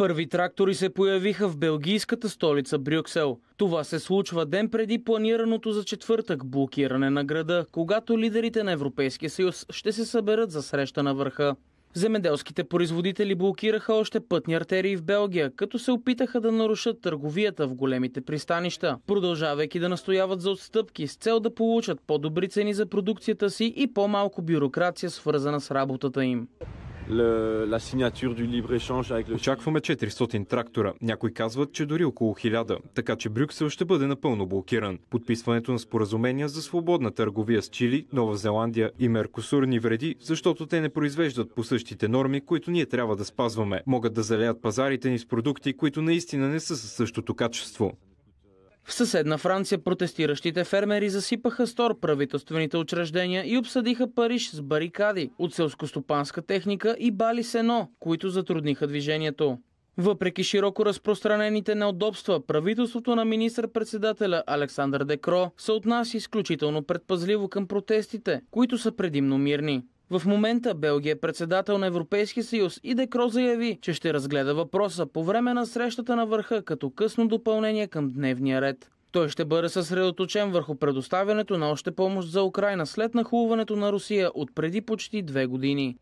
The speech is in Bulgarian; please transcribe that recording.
Първи трактори се появиха в белгийската столица Брюксел. Това се случва ден преди планираното за четвъртък блокиране на града, когато лидерите на Европейския съюз ще се съберат за среща на върха. Земеделските производители блокираха още пътни артерии в Белгия, като се опитаха да нарушат търговията в големите пристанища, продължавайки да настояват за отстъпки с цел да получат по-добри цени за продукцията си и по-малко бюрокрация, свързана с работата им. Очакваме 400 трактора. Някои казват, че дори около 1000, така че Брюксел ще бъде напълно блокиран. Подписването на споразумения за свободна търговия с Чили, Нова Зеландия и Меркосур ни вреди, защото те не произвеждат по същите норми, които ние трябва да спазваме. Могат да залеят пазарите ни с продукти, които наистина не са със същото качество. В съседна Франция протестиращите фермери засипаха стор правителствените учреждения и обсъдиха Париж с барикади от селскостопанска техника и бали сено, които затрудниха движението. Въпреки широко разпространените неудобства, правителството на министър-председателя Александър Декро се отнася изключително предпазливо към протестите, които са предимно мирни. В момента Белгия е председател на Европейския съюз и Декро заяви, че ще разгледа въпроса по време на срещата на върха като късно допълнение към дневния ред. Той ще бъде съсредоточен върху предоставянето на още помощ за Украина след нахлуването на Русия от преди почти две години.